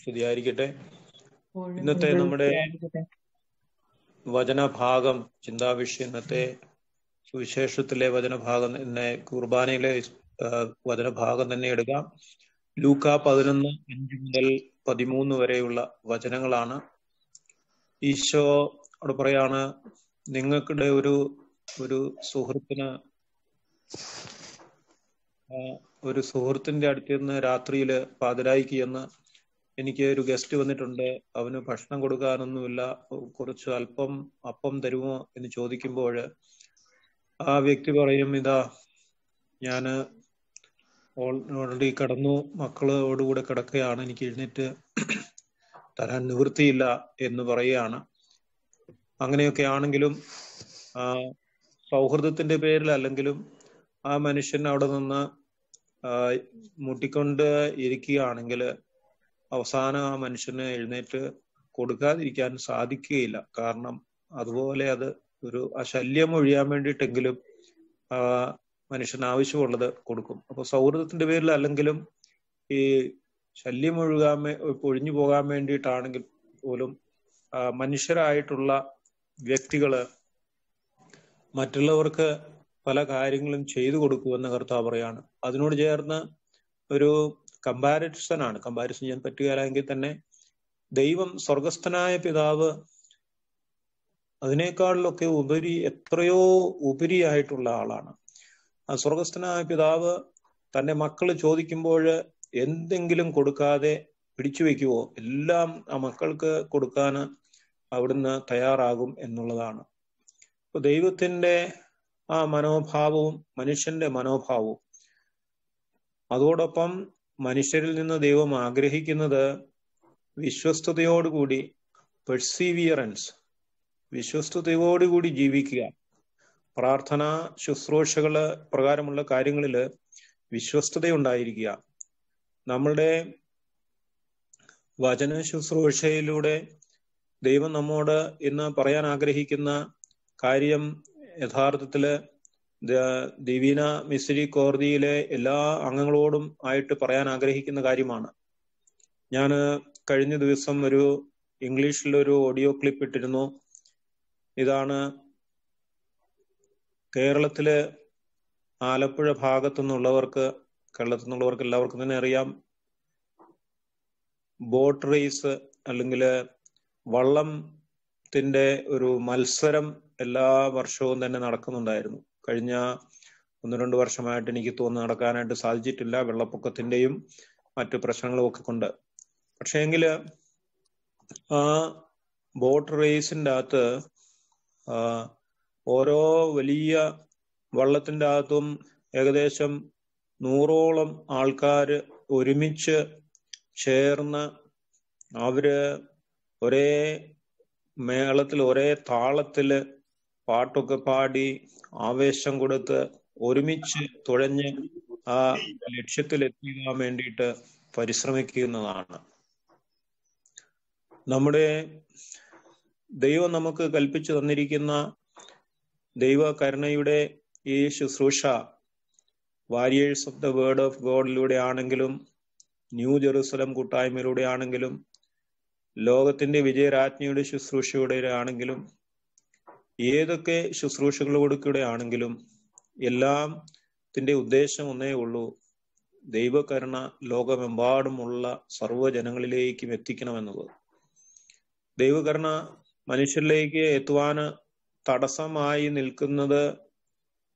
സ്തുതിയായിരിക്കട്ടെ ഇന്നത്തെ നമ്മുടെ വചനഭാഗം ചിന്താവിഷയം ഇന്നത്തെ സുവിശേഷത്തിലെ വചനഭാഗം തന്നെ കുർബാനയിലെ വചനഭാഗം തന്നെ എടുക്കാം ലൂക്ക പതിനൊന്ന് അഞ്ച് മുതൽ പതിമൂന്ന് വരെയുള്ള വചനങ്ങളാണ് ഈശോ അവിടെ പറയാണ് നിങ്ങൾക്കിടെ ഒരു ഒരു സുഹൃത്തിന് ഒരു സുഹൃത്തിന്റെ അടുത്ത് നിന്ന് രാത്രിയിൽ പാതിരായിക്ക് എന്ന് എനിക്ക് ഒരു ഗസ്റ്റ് വന്നിട്ടുണ്ട് അവന് ഭക്ഷണം കൊടുക്കാനൊന്നുമില്ല കുറച്ച് അല്പം അപ്പം തരുമോ എന്ന് ചോദിക്കുമ്പോൾ ആ വ്യക്തി പറയും ഇതാ ഞാന് ഓൾറെഡി കടന്നു മക്കളോടുകൂടെ കിടക്കുകയാണ് എനിക്ക് എഴുന്നേറ്റ് തരാൻ നിവൃത്തിയില്ല എന്ന് പറയുകയാണ് അങ്ങനെയൊക്കെ ആണെങ്കിലും സൗഹൃദത്തിന്റെ പേരിൽ അല്ലെങ്കിലും ആ മനുഷ്യൻ അവിടെ നിന്ന് മുട്ടിക്കൊണ്ട് ഇരിക്കുകയാണെങ്കിൽ അവസാനം ആ മനുഷ്യന് എഴുന്നേറ്റ് കൊടുക്കാതിരിക്കാൻ സാധിക്കുകയില്ല കാരണം അതുപോലെ അത് ഒരു ആ ശല്യം ഒഴിയാൻ വേണ്ടിയിട്ടെങ്കിലും മനുഷ്യന് ആവശ്യമുള്ളത് കൊടുക്കും അപ്പൊ സൗഹൃദത്തിന്റെ പേരിൽ അല്ലെങ്കിലും ഈ ശല്യം ഒഴുകാൻ ഒഴിഞ്ഞു പോകാൻ വേണ്ടിയിട്ടാണെങ്കിൽ പോലും മനുഷ്യരായിട്ടുള്ള വ്യക്തികള് മറ്റുള്ളവർക്ക് പല കാര്യങ്ങളും ചെയ്തു കൊടുക്കുമെന്ന് കർത്താവ് പറയാണ് അതിനോട് ചേർന്ന് ഒരു കമ്പാരിസൺ ആണ് കമ്പാരിസൺ ചെയ്യാൻ പറ്റുകയില്ലെങ്കിൽ തന്നെ ദൈവം സ്വർഗസ്ഥനായ പിതാവ് അതിനേക്കാളിലൊക്കെ ഉപരി എത്രയോ ഉപരിയായിട്ടുള്ള ആളാണ് ആ സ്വർഗസ്ഥനായ പിതാവ് തന്റെ മക്കൾ ചോദിക്കുമ്പോൾ എന്തെങ്കിലും കൊടുക്കാതെ പിടിച്ചു വെക്കുവോ എല്ലാം ആ മക്കൾക്ക് കൊടുക്കാൻ അവിടുന്ന് തയ്യാറാകും എന്നുള്ളതാണ് അപ്പൊ ദൈവത്തിന്റെ ആ മനോഭാവവും മനുഷ്യന്റെ മനോഭാവവും അതോടൊപ്പം മനുഷ്യരിൽ നിന്ന് ദൈവം ആഗ്രഹിക്കുന്നത് വിശ്വസ്തയോടുകൂടി പെർസീവിയറൻസ് വിശ്വസ്തയോടുകൂടി ജീവിക്കുക പ്രാർത്ഥന ശുശ്രൂഷകള് പ്രകാരമുള്ള കാര്യങ്ങളിൽ ഉണ്ടായിരിക്കുക നമ്മളുടെ വചന ശുശ്രൂഷയിലൂടെ ദൈവം നമ്മോട് ഇന്ന് പറയാൻ ആഗ്രഹിക്കുന്ന കാര്യം യഥാർത്ഥത്തില് ദിവീന മിസ്രി കോടതിയിലെ എല്ലാ അംഗങ്ങളോടും ആയിട്ട് പറയാൻ ആഗ്രഹിക്കുന്ന കാര്യമാണ് ഞാൻ കഴിഞ്ഞ ദിവസം ഒരു ഇംഗ്ലീഷിൽ ഒരു ഓഡിയോ ക്ലിപ്പ് ഇട്ടിരുന്നു ഇതാണ് കേരളത്തിലെ ആലപ്പുഴ ഭാഗത്തു നിന്നുള്ളവർക്ക് കേരളത്തിൽ നിന്നുള്ളവർക്ക് എല്ലാവർക്കും തന്നെ അറിയാം ബോട്ട് റേസ് അല്ലെങ്കിൽ വള്ളം ത്തിന്റെ ഒരു മത്സരം എല്ലാ വർഷവും തന്നെ നടക്കുന്നുണ്ടായിരുന്നു കഴിഞ്ഞ ഒന്ന് രണ്ട് വർഷമായിട്ട് എനിക്ക് തോന്നുന്നു നടക്കാനായിട്ട് സാധിച്ചിട്ടില്ല വെള്ളപ്പൊക്കത്തിന്റെയും മറ്റു പ്രശ്നങ്ങളും ഒക്കെ കൊണ്ട് പക്ഷേങ്കില് ആ ബോട്ട് റേസിന്റെ അകത്ത് ഓരോ വലിയ വള്ളത്തിന്റെ അകത്തും ഏകദേശം നൂറോളം ആൾക്കാർ ഒരുമിച്ച് ചേർന്ന് അവര് ഒരേ മേളത്തിൽ ഒരേ താളത്തില് പാട്ടൊക്കെ പാടി ആവേശം കൊടുത്ത് ഒരുമിച്ച് തുഴഞ്ഞ് ആ ലക്ഷ്യത്തിലെത്തിക്കാൻ വേണ്ടിയിട്ട് പരിശ്രമിക്കുന്നതാണ് നമ്മുടെ ദൈവം നമുക്ക് കൽപ്പിച്ചു തന്നിരിക്കുന്ന ദൈവകരുണയുടെ ഈ ശുശ്രൂഷ warriors of the word of ഗോഡിലൂടെ ആണെങ്കിലും ന്യൂ ജെറൂസലം കൂട്ടായ്മയിലൂടെ ആണെങ്കിലും ലോകത്തിന്റെ വിജയരാജ്ഞിയുടെ ശുശ്രൂഷയുടെ ആണെങ്കിലും ഏതൊക്കെ ആണെങ്കിലും എല്ലാം ത്തിന്റെ ഉദ്ദേശം ഒന്നേ ഉള്ളൂ ദൈവകരുണ ലോകമെമ്പാടുമുള്ള സർവ്വജനങ്ങളിലേക്കും എത്തിക്കണമെന്നത് ദൈവകരുണ മനുഷ്യരിലേക്ക് എത്തുവാന് തടസ്സമായി നിൽക്കുന്നത്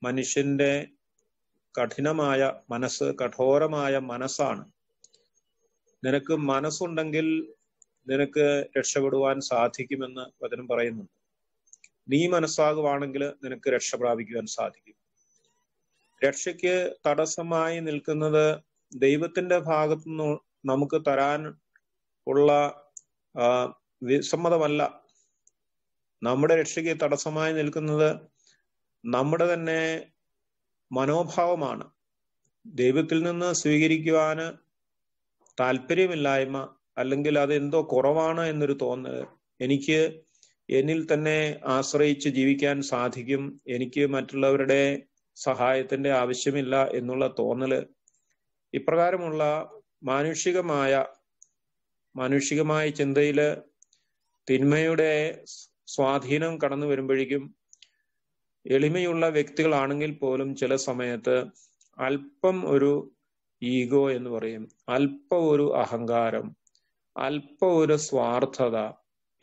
മനുഷ്യന്റെ കഠിനമായ മനസ്സ് കഠോരമായ മനസ്സാണ് നിനക്ക് മനസ്സുണ്ടെങ്കിൽ നിനക്ക് രക്ഷപ്പെടുവാൻ സാധിക്കുമെന്ന് വചനം പറയുന്നുണ്ട് നീ മനസ്സാകുവാണെങ്കിൽ നിനക്ക് രക്ഷ പ്രാപിക്കുവാൻ സാധിക്കും രക്ഷയ്ക്ക് തടസ്സമായി നിൽക്കുന്നത് ദൈവത്തിന്റെ ഭാഗത്തു നമുക്ക് തരാൻ ഉള്ള വിസമ്മതമല്ല നമ്മുടെ രക്ഷയ്ക്ക് തടസ്സമായി നിൽക്കുന്നത് നമ്മുടെ തന്നെ മനോഭാവമാണ് ദൈവത്തിൽ നിന്ന് സ്വീകരിക്കുവാന് താല്പര്യമില്ലായ്മ അല്ലെങ്കിൽ അതെന്തോ കുറവാണ് എന്നൊരു തോന്നൽ എനിക്ക് എന്നിൽ തന്നെ ആശ്രയിച്ച് ജീവിക്കാൻ സാധിക്കും എനിക്ക് മറ്റുള്ളവരുടെ സഹായത്തിന്റെ ആവശ്യമില്ല എന്നുള്ള തോന്നല് ഇപ്രകാരമുള്ള മാനുഷികമായ മാനുഷികമായ ചിന്തയില് തിന്മയുടെ സ്വാധീനം കടന്നു വരുമ്പോഴേക്കും എളിമയുള്ള വ്യക്തികളാണെങ്കിൽ പോലും ചില സമയത്ത് അല്പം ഒരു ഈഗോ എന്ന് പറയും അല്പ ഒരു അഹങ്കാരം അല്പ ഒരു സ്വാർത്ഥത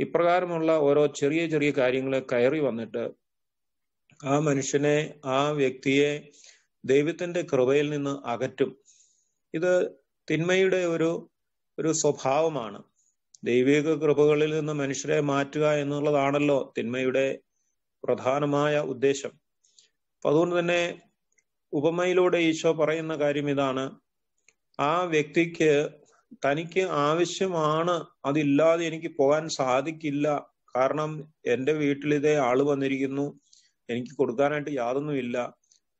ഇപ്രകാരമുള്ള ഓരോ ചെറിയ ചെറിയ കാര്യങ്ങൾ കയറി വന്നിട്ട് ആ മനുഷ്യനെ ആ വ്യക്തിയെ ദൈവത്തിന്റെ കൃപയിൽ നിന്ന് അകറ്റും ഇത് തിന്മയുടെ ഒരു ഒരു സ്വഭാവമാണ് ദൈവിക കൃപകളിൽ നിന്ന് മനുഷ്യരെ മാറ്റുക എന്നുള്ളതാണല്ലോ തിന്മയുടെ പ്രധാനമായ ഉദ്ദേശം അപ്പൊ അതുകൊണ്ട് തന്നെ ഉപമയിലൂടെ ഈശോ പറയുന്ന കാര്യം ഇതാണ് ആ വ്യക്തിക്ക് തനിക്ക് ആവശ്യമാണ് അതില്ലാതെ എനിക്ക് പോകാൻ സാധിക്കില്ല കാരണം എൻ്റെ വീട്ടിൽ ഇതേ ആള് വന്നിരിക്കുന്നു എനിക്ക് കൊടുക്കാനായിട്ട് യാതൊന്നുമില്ല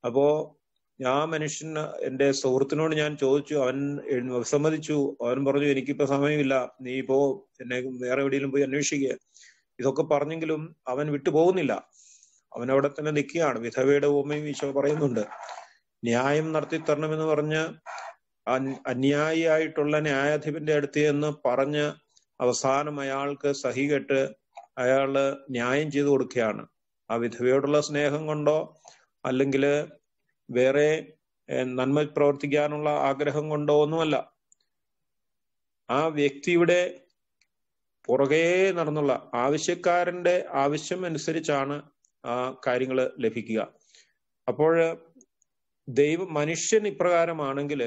അപ്പോ ഞാൻ മനുഷ്യൻ എൻ്റെ സുഹൃത്തിനോട് ഞാൻ ചോദിച്ചു അവൻ വിസമ്മതിച്ചു അവൻ പറഞ്ഞു എനിക്കിപ്പോ സമയമില്ല നീ ഇപ്പോ എന്നെ വേറെ എവിടെയെങ്കിലും പോയി അന്വേഷിക്കുക ഇതൊക്കെ പറഞ്ഞെങ്കിലും അവൻ വിട്ടുപോകുന്നില്ല അവൻ അവിടെ തന്നെ നിൽക്കുകയാണ് വിധവയുടെ ഓമയും ഈശോ പറയുന്നുണ്ട് ന്യായം നടത്തി തരണമെന്ന് പറഞ്ഞ് അന്യായിട്ടുള്ള ന്യായാധിപന്റെ അടുത്ത് എന്ന് പറഞ്ഞ് അവസാനം അയാൾക്ക് സഹികെട്ട് അയാള് ന്യായം ചെയ്തു കൊടുക്കുകയാണ് ആ വിധവയോടുള്ള സ്നേഹം കൊണ്ടോ അല്ലെങ്കിൽ വേറെ നന്മ പ്രവർത്തിക്കാനുള്ള ആഗ്രഹം കൊണ്ടോ ഒന്നുമല്ല ആ വ്യക്തിയുടെ പുറകെ നടന്നുള്ള ആവശ്യക്കാരന്റെ ആവശ്യം അനുസരിച്ചാണ് ആ കാര്യങ്ങൾ ലഭിക്കുക അപ്പോൾ ദൈവം മനുഷ്യൻ ഇപ്രകാരമാണെങ്കിൽ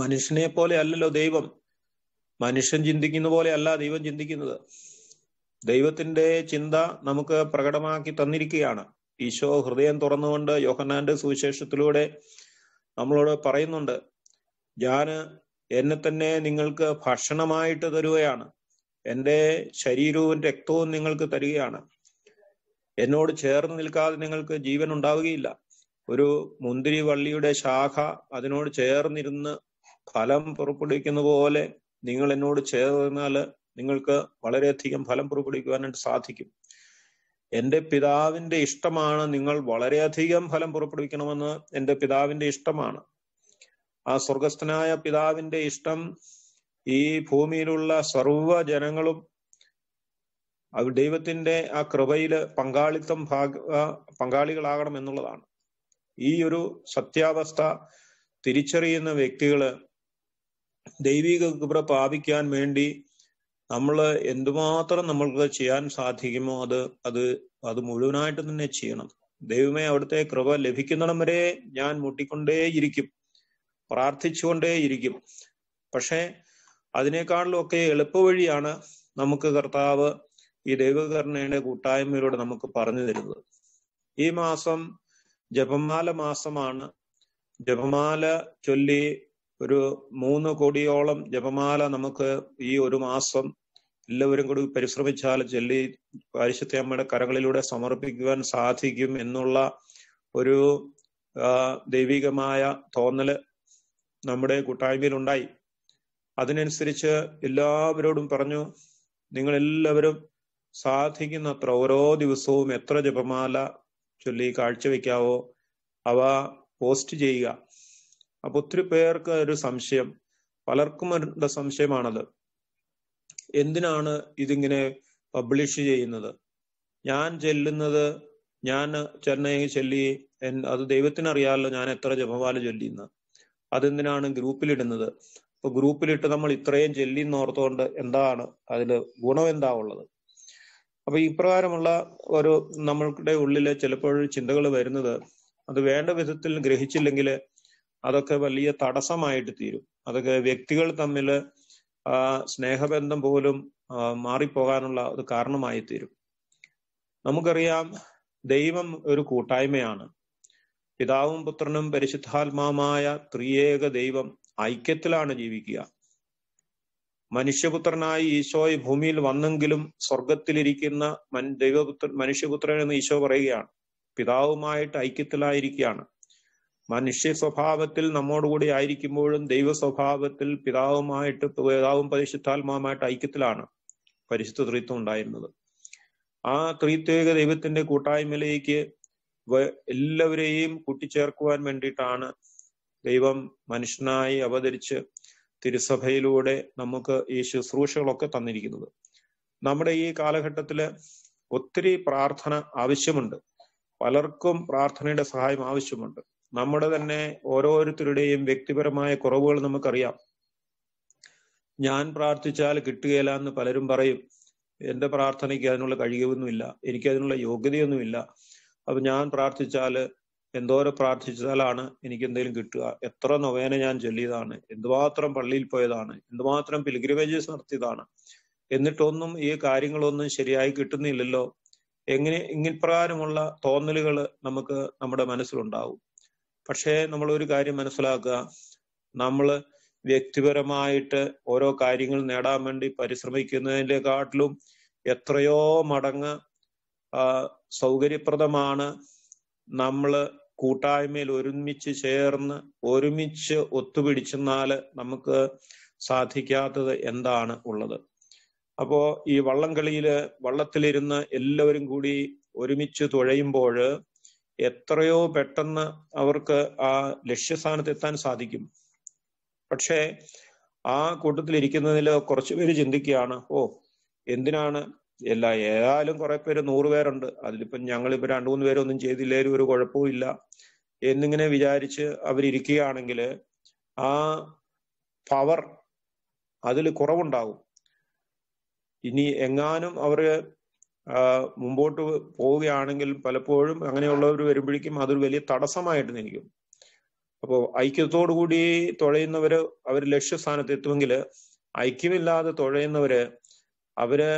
മനുഷ്യനെ പോലെ അല്ലല്ലോ ദൈവം മനുഷ്യൻ ചിന്തിക്കുന്ന പോലെ അല്ല ദൈവം ചിന്തിക്കുന്നത് ദൈവത്തിന്റെ ചിന്ത നമുക്ക് പ്രകടമാക്കി തന്നിരിക്കുകയാണ് ഈശോ ഹൃദയം തുറന്നുകൊണ്ട് യോഹന്നാന്റെ സുവിശേഷത്തിലൂടെ നമ്മളോട് പറയുന്നുണ്ട് ഞാൻ എന്നെ തന്നെ നിങ്ങൾക്ക് ഭക്ഷണമായിട്ട് തരുകയാണ് എൻ്റെ ശരീരവും രക്തവും നിങ്ങൾക്ക് തരികയാണ് എന്നോട് ചേർന്ന് നിൽക്കാതെ നിങ്ങൾക്ക് ജീവൻ ഉണ്ടാവുകയില്ല ഒരു മുന്തിരി വള്ളിയുടെ ശാഖ അതിനോട് ചേർന്നിരുന്ന് ഫലം പുറപ്പെടുവിക്കുന്ന പോലെ നിങ്ങൾ എന്നോട് ചേർന്നാൽ നിങ്ങൾക്ക് വളരെയധികം ഫലം പുറപ്പെടുവിക്കുവാനായിട്ട് സാധിക്കും എന്റെ പിതാവിന്റെ ഇഷ്ടമാണ് നിങ്ങൾ വളരെയധികം ഫലം പുറപ്പെടുവിക്കണമെന്ന് എന്റെ പിതാവിന്റെ ഇഷ്ടമാണ് ആ സ്വർഗസ്ഥനായ പിതാവിന്റെ ഇഷ്ടം ഈ ഭൂമിയിലുള്ള സർവ്വ ജനങ്ങളും ദൈവത്തിന്റെ ആ കൃപയില് പങ്കാളിത്തം ഭാഗ പങ്കാളികളാകണം എന്നുള്ളതാണ് ഈ ഒരു സത്യാവസ്ഥ തിരിച്ചറിയുന്ന വ്യക്തികള് ദൈവിക കൃപ പ്രാപിക്കാൻ വേണ്ടി നമ്മൾ എന്തുമാത്രം നമ്മൾക്ക് ചെയ്യാൻ സാധിക്കുമോ അത് അത് അത് മുഴുവനായിട്ട് തന്നെ ചെയ്യണം ദൈവമേ അവിടുത്തെ കൃപ ലഭിക്കുന്നിടം വരെ ഞാൻ മുട്ടിക്കൊണ്ടേയിരിക്കും പ്രാർത്ഥിച്ചുകൊണ്ടേയിരിക്കും പക്ഷേ അതിനേക്കാളിലൊക്കെ എളുപ്പവഴിയാണ് നമുക്ക് കർത്താവ് ഈ ദൈവകരുണയുടെ കൂട്ടായ്മയിലൂടെ നമുക്ക് പറഞ്ഞു തരുന്നത് ഈ മാസം ജപമാല മാസമാണ് ജപമാല ചൊല്ലി ഒരു മൂന്ന് കോടിയോളം ജപമാല നമുക്ക് ഈ ഒരു മാസം എല്ലാവരും കൂടി പരിശ്രമിച്ചാൽ ചെല്ലി പരിശുദ്ധ അമ്മയുടെ കരങ്ങളിലൂടെ സമർപ്പിക്കുവാൻ സാധിക്കും എന്നുള്ള ഒരു ദൈവികമായ തോന്നല് നമ്മുടെ കൂട്ടായ്മയിൽ ഉണ്ടായി അതിനനുസരിച്ച് എല്ലാവരോടും പറഞ്ഞു നിങ്ങൾ എല്ലാവരും സാധിക്കുന്നത്ര ഓരോ ദിവസവും എത്ര ജപമാല ചൊല്ലി കാഴ്ചവെക്കാവോ അവ പോസ്റ്റ് ചെയ്യുക അപ്പൊ ഒത്തിരി പേർക്ക് ഒരു സംശയം പലർക്കും ഒരു സംശയമാണത് എന്തിനാണ് ഇതിങ്ങനെ പബ്ലിഷ് ചെയ്യുന്നത് ഞാൻ ചെല്ലുന്നത് ഞാൻ ചെന്നൈയിൽ ചൊല്ലി അത് ദൈവത്തിനറിയാമല്ലോ ഞാൻ എത്ര ജപമാല ചൊല്ലിയെന്ന് അതെന്തിനാണ് ഗ്രൂപ്പിലിടുന്നത് അപ്പൊ ഗ്രൂപ്പിലിട്ട് നമ്മൾ ഇത്രയും ചൊല്ലി എന്നോർത്തുകൊണ്ട് എന്താണ് അതില് ഗുണം എന്താ ഉള്ളത് അപ്പൊ ഇപ്രകാരമുള്ള ഒരു നമ്മളുടെ ഉള്ളിലെ ചിലപ്പോൾ ചിന്തകൾ വരുന്നത് അത് വേണ്ട വിധത്തിൽ ഗ്രഹിച്ചില്ലെങ്കിൽ അതൊക്കെ വലിയ തടസ്സമായിട്ട് തീരും അതൊക്കെ വ്യക്തികൾ തമ്മിൽ സ്നേഹബന്ധം പോലും മാറിപ്പോകാനുള്ള ഒരു കാരണമായി തീരും നമുക്കറിയാം ദൈവം ഒരു കൂട്ടായ്മയാണ് പിതാവും പുത്രനും പരിശുദ്ധാത്മാവുമായ ത്രിയേക ദൈവം ഐക്യത്തിലാണ് ജീവിക്കുക മനുഷ്യപുത്രനായി ഈശോ ഭൂമിയിൽ വന്നെങ്കിലും സ്വർഗത്തിലിരിക്കുന്ന ദൈവപുത്രൻ മനുഷ്യപുത്രൻ എന്ന് ഈശോ പറയുകയാണ് പിതാവുമായിട്ട് ഐക്യത്തിലായിരിക്കുകയാണ് മനുഷ്യ സ്വഭാവത്തിൽ നമ്മോടുകൂടി ആയിരിക്കുമ്പോഴും ദൈവ സ്വഭാവത്തിൽ പിതാവുമായിട്ട് പിതാവും പരിശുദ്ധാത്മാവുമായിട്ട് ഐക്യത്തിലാണ് പരിശുദ്ധ ത്രിത്വം ഉണ്ടായിരുന്നത് ആ ത്രിത്വേക ദൈവത്തിന്റെ കൂട്ടായ്മയിലേക്ക് എല്ലാവരെയും കൂട്ടിച്ചേർക്കുവാൻ വേണ്ടിയിട്ടാണ് ദൈവം മനുഷ്യനായി അവതരിച്ച് തിരുസഭയിലൂടെ നമുക്ക് ഈ ശുശ്രൂഷകളൊക്കെ തന്നിരിക്കുന്നത് നമ്മുടെ ഈ കാലഘട്ടത്തില് ഒത്തിരി പ്രാർത്ഥന ആവശ്യമുണ്ട് പലർക്കും പ്രാർത്ഥനയുടെ സഹായം ആവശ്യമുണ്ട് നമ്മുടെ തന്നെ ഓരോരുത്തരുടെയും വ്യക്തിപരമായ കുറവുകൾ നമുക്കറിയാം ഞാൻ പ്രാർത്ഥിച്ചാൽ കിട്ടുകയില്ല എന്ന് പലരും പറയും എന്റെ പ്രാർത്ഥനയ്ക്ക് അതിനുള്ള കഴിയുമൊന്നുമില്ല എനിക്ക് അതിനുള്ള യോഗ്യതയൊന്നുമില്ല അപ്പൊ ഞാൻ പ്രാർത്ഥിച്ചാല് എന്തോരം പ്രാർത്ഥിച്ചാലാണ് എനിക്ക് എന്തെങ്കിലും കിട്ടുക എത്ര നൊവേന ഞാൻ ചൊല്ലിയതാണ് എന്തുമാത്രം പള്ളിയിൽ പോയതാണ് എന്തുമാത്രം പിൽഗ്രിമേജസ് നടത്തിയതാണ് എന്നിട്ടൊന്നും ഈ കാര്യങ്ങളൊന്നും ശരിയായി കിട്ടുന്നില്ലല്ലോ എങ്ങനെ ഇങ്ങനെ പ്രകാരമുള്ള തോന്നലുകൾ നമുക്ക് നമ്മുടെ മനസ്സിലുണ്ടാവും പക്ഷേ നമ്മൾ ഒരു കാര്യം മനസ്സിലാക്കുക നമ്മൾ വ്യക്തിപരമായിട്ട് ഓരോ കാര്യങ്ങൾ നേടാൻ വേണ്ടി കാട്ടിലും എത്രയോ മടങ്ങ് സൗകര്യപ്രദമാണ് നമ്മൾ കൂട്ടായ്മയിൽ ഒരുമിച്ച് ചേർന്ന് ഒരുമിച്ച് ഒത്തുപിടിച്ചെന്നാൽ നമുക്ക് സാധിക്കാത്തത് എന്താണ് ഉള്ളത് അപ്പോ ഈ വള്ളം കളിയില് വള്ളത്തിലിരുന്ന് എല്ലാവരും കൂടി ഒരുമിച്ച് തുഴയുമ്പോൾ എത്രയോ പെട്ടെന്ന് അവർക്ക് ആ ലക്ഷ്യസ്ഥാനത്ത് എത്താൻ സാധിക്കും പക്ഷേ ആ കൂട്ടത്തിലിരിക്കുന്നതിൽ കുറച്ച് പേര് ചിന്തിക്കുകയാണ് ഓ എന്തിനാണ് എല്ലാ ഏതായാലും കുറെ പേര് നൂറുപേരുണ്ട് അതിലിപ്പം ഞങ്ങളിപ്പോ രണ്ടു മൂന്ന് പേരൊന്നും ചെയ്തില്ലേലും ഒരു കുഴപ്പവും ഇല്ല എന്നിങ്ങനെ വിചാരിച്ച് അവരിയ്ക്കുകയാണെങ്കിൽ ആ പവർ അതിൽ കുറവുണ്ടാവും ഇനി എങ്ങാനും അവര് മുമ്പോട്ട് പോവുകയാണെങ്കിൽ പലപ്പോഴും അങ്ങനെയുള്ളവർ വരുമ്പോഴേക്കും അതൊരു വലിയ തടസ്സമായിട്ട് നിൽക്കും അപ്പോൾ ഐക്യത്തോടു കൂടി തുഴയുന്നവര് അവർ ലക്ഷ്യസ്ഥാനത്ത് എത്തുമെങ്കിൽ ഐക്യമില്ലാതെ തുഴയുന്നവര് അവര്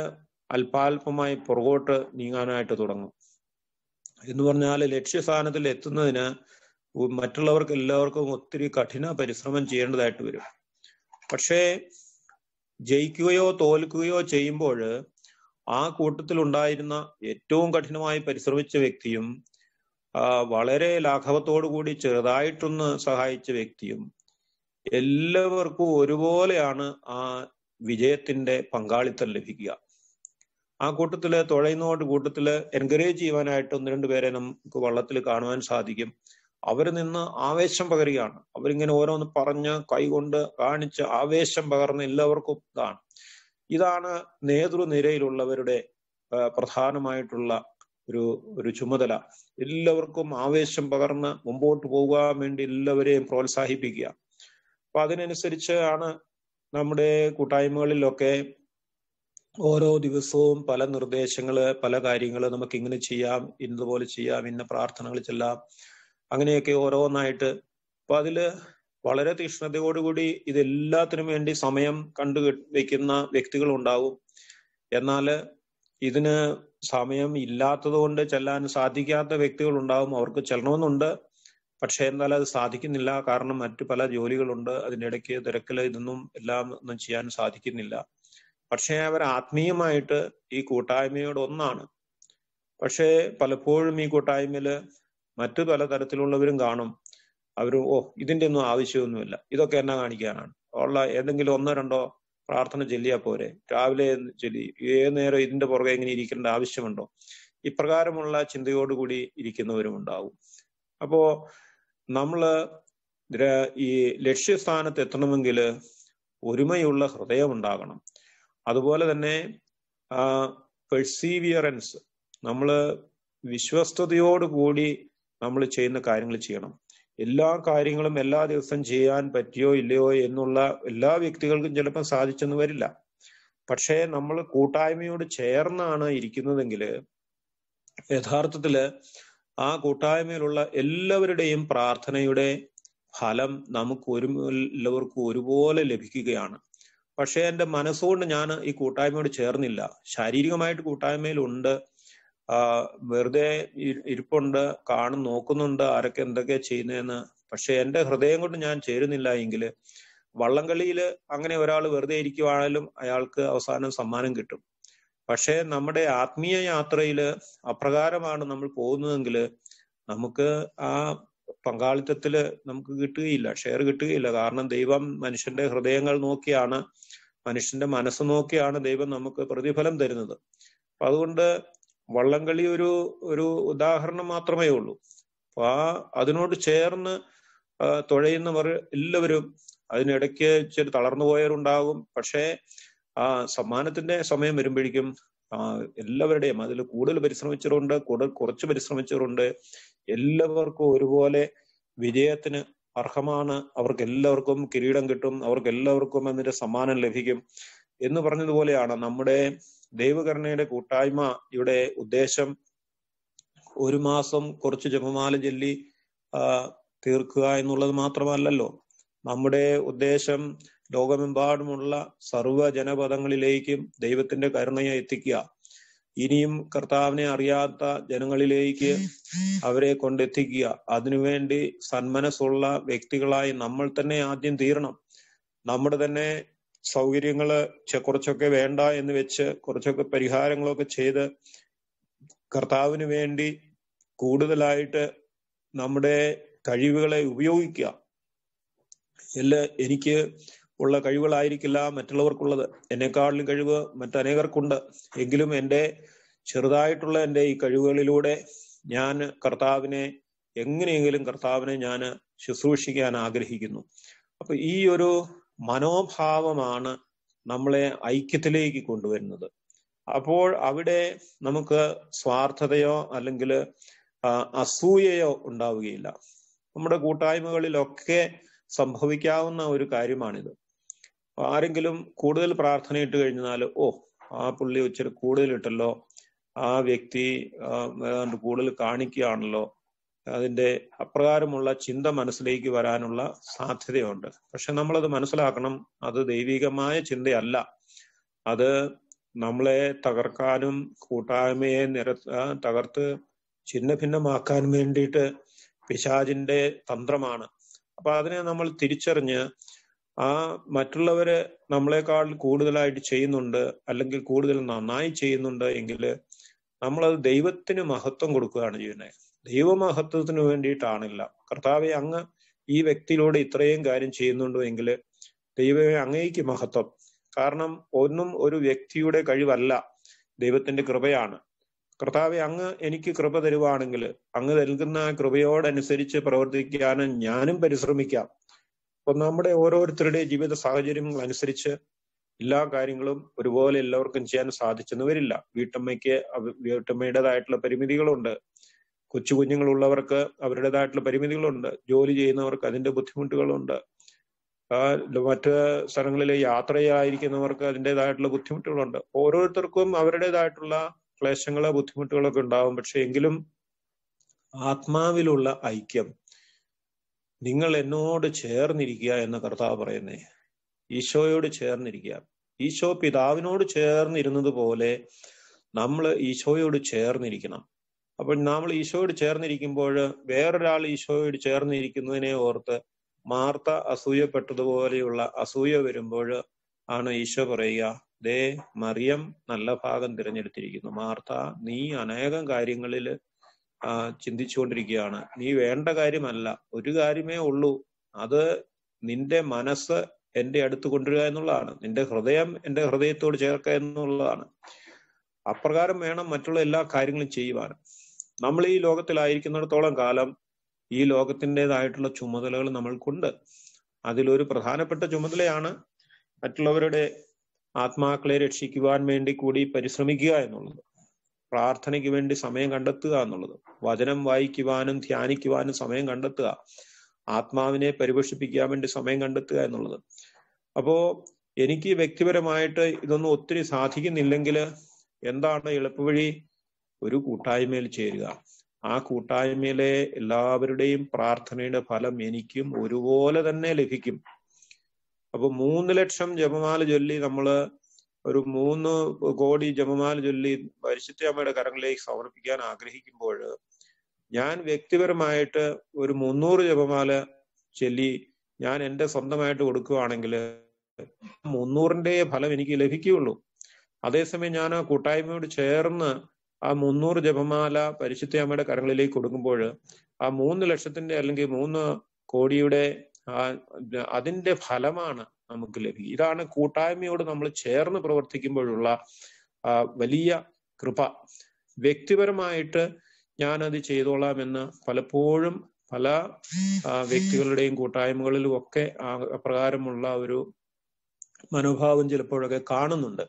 അല്പാൽപമായി പുറകോട്ട് നീങ്ങാനായിട്ട് തുടങ്ങും എന്ന് പറഞ്ഞാൽ ലക്ഷ്യസ്ഥാനത്തിൽ എത്തുന്നതിന് മറ്റുള്ളവർക്ക് എല്ലാവർക്കും ഒത്തിരി കഠിന പരിശ്രമം ചെയ്യേണ്ടതായിട്ട് വരും പക്ഷേ ജയിക്കുകയോ തോൽക്കുകയോ ചെയ്യുമ്പോൾ ആ കൂട്ടത്തിൽ ഉണ്ടായിരുന്ന ഏറ്റവും കഠിനമായി പരിശ്രമിച്ച വ്യക്തിയും വളരെ കൂടി ചെറുതായിട്ടൊന്ന് സഹായിച്ച വ്യക്തിയും എല്ലാവർക്കും ഒരുപോലെയാണ് ആ വിജയത്തിന്റെ പങ്കാളിത്തം ലഭിക്കുക ആ കൂട്ടത്തില് തുഴയുന്നതോട് കൂട്ടത്തില് എൻകറേജ് ചെയ്യുവാനായിട്ട് ഒന്ന് രണ്ട് പേരെ നമുക്ക് വള്ളത്തിൽ കാണുവാൻ സാധിക്കും അവർ നിന്ന് ആവേശം പകരുകയാണ് അവരിങ്ങനെ ഓരോന്ന് പറഞ്ഞ് കൈകൊണ്ട് കാണിച്ച് ആവേശം പകർന്ന് എല്ലാവർക്കും ഇതാണ് ഇതാണ് നേതൃനിരയിലുള്ളവരുടെ പ്രധാനമായിട്ടുള്ള ഒരു ഒരു ചുമതല എല്ലാവർക്കും ആവേശം പകർന്ന് മുമ്പോട്ട് പോകാൻ വേണ്ടി എല്ലാവരെയും പ്രോത്സാഹിപ്പിക്കുക അപ്പൊ അതിനനുസരിച്ച് ആണ് നമ്മുടെ കൂട്ടായ്മകളിലൊക്കെ ഓരോ ദിവസവും പല നിർദ്ദേശങ്ങള് പല കാര്യങ്ങൾ നമുക്ക് ഇങ്ങനെ ചെയ്യാം ഇന്നതുപോലെ ചെയ്യാം ഇന്ന പ്രാർത്ഥനകൾ ചെല്ലാം അങ്ങനെയൊക്കെ ഓരോന്നായിട്ട് അപ്പൊ അതില് വളരെ തീക്ഷ്ണതയോടുകൂടി ഇതെല്ലാത്തിനും വേണ്ടി സമയം കണ്ടു വെക്കുന്ന വ്യക്തികൾ ഉണ്ടാവും എന്നാൽ ഇതിന് സമയം ഇല്ലാത്തതുകൊണ്ട് ചെല്ലാൻ സാധിക്കാത്ത വ്യക്തികൾ ഉണ്ടാവും അവർക്ക് ചെല്ലണമെന്നുണ്ട് പക്ഷെ എന്നാൽ അത് സാധിക്കുന്നില്ല കാരണം മറ്റു പല ജോലികളുണ്ട് അതിൻ്റെ ഇടയ്ക്ക് തിരക്കില് ഇതൊന്നും എല്ലാം ഒന്നും ചെയ്യാൻ സാധിക്കുന്നില്ല പക്ഷേ അവർ ആത്മീയമായിട്ട് ഈ കൂട്ടായ്മയോട് ഒന്നാണ് പക്ഷേ പലപ്പോഴും ഈ കൂട്ടായ്മയിൽ മറ്റു പല തരത്തിലുള്ളവരും കാണും അവർ ഓ ഇതിന്റെ ഒന്നും ആവശ്യമൊന്നുമില്ല ഇതൊക്കെ എന്നാ കാണിക്കാനാണ് ഉള്ള ഏതെങ്കിലും ഒന്നോ രണ്ടോ പ്രാർത്ഥന ചൊല്ലിയാൽ പോരെ രാവിലെ ചൊല്ലി ഏത് നേരം ഇതിന്റെ പുറകെ ഇങ്ങനെ ഇരിക്കേണ്ട ആവശ്യമുണ്ടോ ഇപ്രകാരമുള്ള ചിന്തയോടുകൂടി ഇരിക്കുന്നവരും ഉണ്ടാവും അപ്പോ നമ്മള് ഈ ലക്ഷ്യസ്ഥാനത്ത് എത്തണമെങ്കിൽ ഒരുമയുള്ള ഹൃദയം ഉണ്ടാകണം അതുപോലെ തന്നെ പെർസീവിയറൻസ് നമ്മൾ വിശ്വസ്തയോടുകൂടി നമ്മൾ ചെയ്യുന്ന കാര്യങ്ങൾ ചെയ്യണം എല്ലാ കാര്യങ്ങളും എല്ലാ ദിവസവും ചെയ്യാൻ പറ്റിയോ ഇല്ലയോ എന്നുള്ള എല്ലാ വ്യക്തികൾക്കും ചിലപ്പോൾ സാധിച്ചെന്ന് വരില്ല പക്ഷേ നമ്മൾ കൂട്ടായ്മയോട് ചേർന്നാണ് ഇരിക്കുന്നതെങ്കിൽ യഥാർത്ഥത്തില് ആ കൂട്ടായ്മയിലുള്ള എല്ലാവരുടെയും പ്രാർത്ഥനയുടെ ഫലം നമുക്ക് ഒരു എല്ലാവർക്കും ഒരുപോലെ ലഭിക്കുകയാണ് പക്ഷേ എൻ്റെ മനസ്സുകൊണ്ട് ഞാൻ ഈ കൂട്ടായ്മയോട് ചേർന്നില്ല ശാരീരികമായിട്ട് കൂട്ടായ്മയിലുണ്ട് വെറുതെ ഇരിപ്പുണ്ട് കാണും നോക്കുന്നുണ്ട് ആരൊക്കെ എന്തൊക്കെയാ ചെയ്യുന്നതെന്ന് പക്ഷെ എന്റെ ഹൃദയം കൊണ്ട് ഞാൻ ചേരുന്നില്ല എങ്കിൽ വള്ളംകളിയിൽ അങ്ങനെ ഒരാൾ വെറുതെ ഇരിക്കുവാണേലും അയാൾക്ക് അവസാനം സമ്മാനം കിട്ടും പക്ഷേ നമ്മുടെ ആത്മീയ യാത്രയിൽ അപ്രകാരമാണ് നമ്മൾ പോകുന്നതെങ്കിൽ നമുക്ക് ആ പങ്കാളിത്തത്തിൽ നമുക്ക് കിട്ടുകയില്ല ഷെയർ കിട്ടുകയില്ല കാരണം ദൈവം മനുഷ്യന്റെ ഹൃദയങ്ങൾ നോക്കിയാണ് മനുഷ്യന്റെ മനസ്സ് നോക്കിയാണ് ദൈവം നമുക്ക് പ്രതിഫലം തരുന്നത് അപ്പൊ അതുകൊണ്ട് വള്ളംകളി ഒരു ഒരു ഉദാഹരണം മാത്രമേ ഉള്ളൂ അപ്പൊ ആ അതിനോട് ചേർന്ന് തുഴയുന്നവർ എല്ലാവരും അതിനിടയ്ക്ക് ഇച്ചിരി തളർന്നു പോയവരുണ്ടാകും പക്ഷേ ആ സമ്മാനത്തിന്റെ സമയം വരുമ്പോഴേക്കും എല്ലാവരുടെയും അതിൽ കൂടുതൽ പരിശ്രമിച്ചവരുണ്ട് കൂടുതൽ കുറച്ച് പരിശ്രമിച്ചവരുണ്ട് എല്ലാവർക്കും ഒരുപോലെ വിജയത്തിന് അർഹമാണ് അവർക്ക് എല്ലാവർക്കും കിരീടം കിട്ടും അവർക്ക് എല്ലാവർക്കും അതിന്റെ സമ്മാനം ലഭിക്കും എന്ന് പറഞ്ഞതുപോലെയാണ് നമ്മുടെ ദൈവകരുണയുടെ കൂട്ടായ്മ ഇവിടെ ഉദ്ദേശം ഒരു മാസം കുറച്ച് ജപമാല ചൊല്ലി തീർക്കുക എന്നുള്ളത് മാത്രമല്ലല്ലോ നമ്മുടെ ഉദ്ദേശം ലോകമെമ്പാടുമുള്ള സർവ്വ ജനപദങ്ങളിലേക്കും ദൈവത്തിന്റെ കരുണയെ എത്തിക്കുക ഇനിയും കർത്താവിനെ അറിയാത്ത ജനങ്ങളിലേക്ക് അവരെ കൊണ്ടെത്തിക്കുക അതിനുവേണ്ടി സന്മനസ്സുള്ള വ്യക്തികളായി നമ്മൾ തന്നെ ആദ്യം തീരണം നമ്മുടെ തന്നെ സൗകര്യങ്ങൾ കുറച്ചൊക്കെ വേണ്ട എന്ന് വെച്ച് കുറച്ചൊക്കെ പരിഹാരങ്ങളൊക്കെ ചെയ്ത് കർത്താവിന് വേണ്ടി കൂടുതലായിട്ട് നമ്മുടെ കഴിവുകളെ ഉപയോഗിക്കുക എല്ലാ എനിക്ക് ഉള്ള കഴിവുകളായിരിക്കില്ല മറ്റുള്ളവർക്കുള്ളത് എന്നെക്കാളിലും കഴിവ് മറ്റനേകർക്കുണ്ട് എങ്കിലും എൻ്റെ ചെറുതായിട്ടുള്ള എൻ്റെ ഈ കഴിവുകളിലൂടെ ഞാൻ കർത്താവിനെ എങ്ങനെയെങ്കിലും കർത്താവിനെ ഞാൻ ശുശ്രൂഷിക്കാൻ ആഗ്രഹിക്കുന്നു അപ്പൊ ഈ ഒരു മനോഭാവമാണ് നമ്മളെ ഐക്യത്തിലേക്ക് കൊണ്ടുവരുന്നത് അപ്പോൾ അവിടെ നമുക്ക് സ്വാർത്ഥതയോ അല്ലെങ്കിൽ അസൂയയോ ഉണ്ടാവുകയില്ല നമ്മുടെ കൂട്ടായ്മകളിലൊക്കെ സംഭവിക്കാവുന്ന ഒരു കാര്യമാണിത് ആരെങ്കിലും കൂടുതൽ പ്രാർത്ഥന ഇട്ട് കഴിഞ്ഞാൽ ഓ ആ പുള്ളി ഒച്ചിരി കൂടുതൽ ഇട്ടല്ലോ ആ വ്യക്തി കൂടുതൽ കാണിക്കുകയാണല്ലോ അതിന്റെ അപ്രകാരമുള്ള ചിന്ത മനസ്സിലേക്ക് വരാനുള്ള സാധ്യതയുണ്ട് പക്ഷെ നമ്മളത് മനസ്സിലാക്കണം അത് ദൈവികമായ ചിന്തയല്ല അത് നമ്മളെ തകർക്കാനും കൂട്ടായ്മയെ നിര തകർത്ത് ഛിന്ന ഭിന്നമാക്കാൻ വേണ്ടിയിട്ട് പിശാചിന്റെ തന്ത്രമാണ് അപ്പൊ അതിനെ നമ്മൾ തിരിച്ചറിഞ്ഞ് ആ മറ്റുള്ളവര് നമ്മളെക്കാൾ കൂടുതലായിട്ട് ചെയ്യുന്നുണ്ട് അല്ലെങ്കിൽ കൂടുതൽ നന്നായി ചെയ്യുന്നുണ്ട് എങ്കിൽ നമ്മളത് ദൈവത്തിന് മഹത്വം കൊടുക്കുകയാണ് ചെയ്യുന്നത് ദൈവമഹത്വത്തിന് വേണ്ടിയിട്ടാണില്ല കർത്താവെ അങ്ങ് ഈ വ്യക്തിയിലൂടെ ഇത്രയും കാര്യം ചെയ്യുന്നുണ്ടോ എങ്കിൽ ദൈവമേ അങ്ങേക്ക് മഹത്വം കാരണം ഒന്നും ഒരു വ്യക്തിയുടെ കഴിവല്ല ദൈവത്തിന്റെ കൃപയാണ് കർത്താവെ അങ്ങ് എനിക്ക് കൃപ തരുവാണെങ്കിൽ അങ്ങ് നൽകുന്ന കൃപയോടനുസരിച്ച് പ്രവർത്തിക്കാനും ഞാനും പരിശ്രമിക്കാം അപ്പൊ നമ്മുടെ ഓരോരുത്തരുടെ ജീവിത സാഹചര്യങ്ങൾ അനുസരിച്ച് എല്ലാ കാര്യങ്ങളും ഒരുപോലെ എല്ലാവർക്കും ചെയ്യാൻ സാധിച്ചെന്ന് വരില്ല വീട്ടമ്മയ്ക്ക് വീട്ടമ്മയുടേതായിട്ടുള്ള പരിമിതികളുണ്ട് കൊച്ചു കുഞ്ഞുങ്ങളുള്ളവർക്ക് അവരുടേതായിട്ടുള്ള പരിമിതികളുണ്ട് ജോലി ചെയ്യുന്നവർക്ക് അതിന്റെ ബുദ്ധിമുട്ടുകളുണ്ട് മറ്റ് സ്ഥലങ്ങളിലെ യാത്രയായിരിക്കുന്നവർക്ക് അതിൻ്റെതായിട്ടുള്ള ബുദ്ധിമുട്ടുകളുണ്ട് ഓരോരുത്തർക്കും അവരുടേതായിട്ടുള്ള ക്ലേശങ്ങൾ ബുദ്ധിമുട്ടുകളൊക്കെ ഉണ്ടാവും പക്ഷെ എങ്കിലും ആത്മാവിലുള്ള ഐക്യം നിങ്ങൾ എന്നോട് ചേർന്നിരിക്കുക എന്ന കർത്താവ് പറയുന്നേ ഈശോയോട് ചേർന്നിരിക്കുക ഈശോ പിതാവിനോട് ചേർന്നിരുന്നത് പോലെ നമ്മൾ ഈശോയോട് ചേർന്നിരിക്കണം അപ്പോൾ നമ്മൾ ഈശോയോട് ചേർന്നിരിക്കുമ്പോൾ വേറൊരാൾ ഈശോയോട് ചേർന്നിരിക്കുന്നതിനെ ഓർത്ത് മാർത്ത അസൂയപ്പെട്ടതുപോലെയുള്ള അസൂയ വരുമ്പോൾ ആണ് ഈശോ പറയുക ദേ മറിയം നല്ല ഭാഗം തിരഞ്ഞെടുത്തിരിക്കുന്നു മാർത്ത നീ അനേകം കാര്യങ്ങളിൽ ചിന്തിച്ചുകൊണ്ടിരിക്കുകയാണ് നീ വേണ്ട കാര്യമല്ല ഒരു കാര്യമേ ഉള്ളൂ അത് നിന്റെ മനസ്സ് എന്റെ അടുത്ത് കൊണ്ടുവരിക എന്നുള്ളതാണ് നിന്റെ ഹൃദയം എന്റെ ഹൃദയത്തോട് ചേർക്കുക എന്നുള്ളതാണ് അപ്രകാരം വേണം മറ്റുള്ള എല്ലാ കാര്യങ്ങളും ചെയ്യുവാനും നമ്മൾ ഈ ലോകത്തിലായിരിക്കുന്നിടത്തോളം കാലം ഈ ലോകത്തിൻ്റെതായിട്ടുള്ള ചുമതലകൾ നമ്മൾക്കുണ്ട് അതിലൊരു പ്രധാനപ്പെട്ട ചുമതലയാണ് മറ്റുള്ളവരുടെ ആത്മാക്കളെ രക്ഷിക്കുവാൻ വേണ്ടി കൂടി പരിശ്രമിക്കുക എന്നുള്ളത് പ്രാർത്ഥനയ്ക്ക് വേണ്ടി സമയം കണ്ടെത്തുക എന്നുള്ളത് വചനം വായിക്കുവാനും ധ്യാനിക്കുവാനും സമയം കണ്ടെത്തുക ആത്മാവിനെ പരിപോഷിപ്പിക്കാൻ വേണ്ടി സമയം കണ്ടെത്തുക എന്നുള്ളത് അപ്പോ എനിക്ക് വ്യക്തിപരമായിട്ട് ഇതൊന്നും ഒത്തിരി സാധിക്കുന്നില്ലെങ്കിൽ എന്താണ് എളുപ്പവഴി ഒരു കൂട്ടായ്മയിൽ ചേരുക ആ കൂട്ടായ്മയിലെ എല്ലാവരുടെയും പ്രാർത്ഥനയുടെ ഫലം എനിക്കും ഒരുപോലെ തന്നെ ലഭിക്കും അപ്പൊ മൂന്ന് ലക്ഷം ജപമാല ചൊല്ലി നമ്മള് ഒരു മൂന്ന് കോടി ജപമാല ചൊല്ലി പരിശുദ്ധ അമ്മയുടെ കരങ്ങളിലേക്ക് സമർപ്പിക്കാൻ ആഗ്രഹിക്കുമ്പോൾ ഞാൻ വ്യക്തിപരമായിട്ട് ഒരു മുന്നൂറ് ജപമാല ചൊല്ലി ഞാൻ എൻ്റെ സ്വന്തമായിട്ട് കൊടുക്കുകയാണെങ്കിൽ മുന്നൂറിന്റെ ഫലം എനിക്ക് ലഭിക്കുകയുള്ളൂ അതേസമയം ഞാൻ ആ കൂട്ടായ്മയോട് ചേർന്ന് ആ മുന്നൂറ് ജപമാല പരിശുദ്ധ അമ്മയുടെ കരങ്ങളിലേക്ക് കൊടുക്കുമ്പോൾ ആ മൂന്ന് ലക്ഷത്തിന്റെ അല്ലെങ്കിൽ മൂന്ന് കോടിയുടെ അതിന്റെ ഫലമാണ് നമുക്ക് ലഭിക്കുക ഇതാണ് കൂട്ടായ്മയോട് നമ്മൾ ചേർന്ന് പ്രവർത്തിക്കുമ്പോഴുള്ള വലിയ കൃപ വ്യക്തിപരമായിട്ട് ഞാനത് ചെയ്തോളാം എന്ന് പലപ്പോഴും പല വ്യക്തികളുടെയും കൂട്ടായ്മകളിലും ഒക്കെ പ്രകാരമുള്ള ഒരു മനോഭാവം ചിലപ്പോഴൊക്കെ കാണുന്നുണ്ട്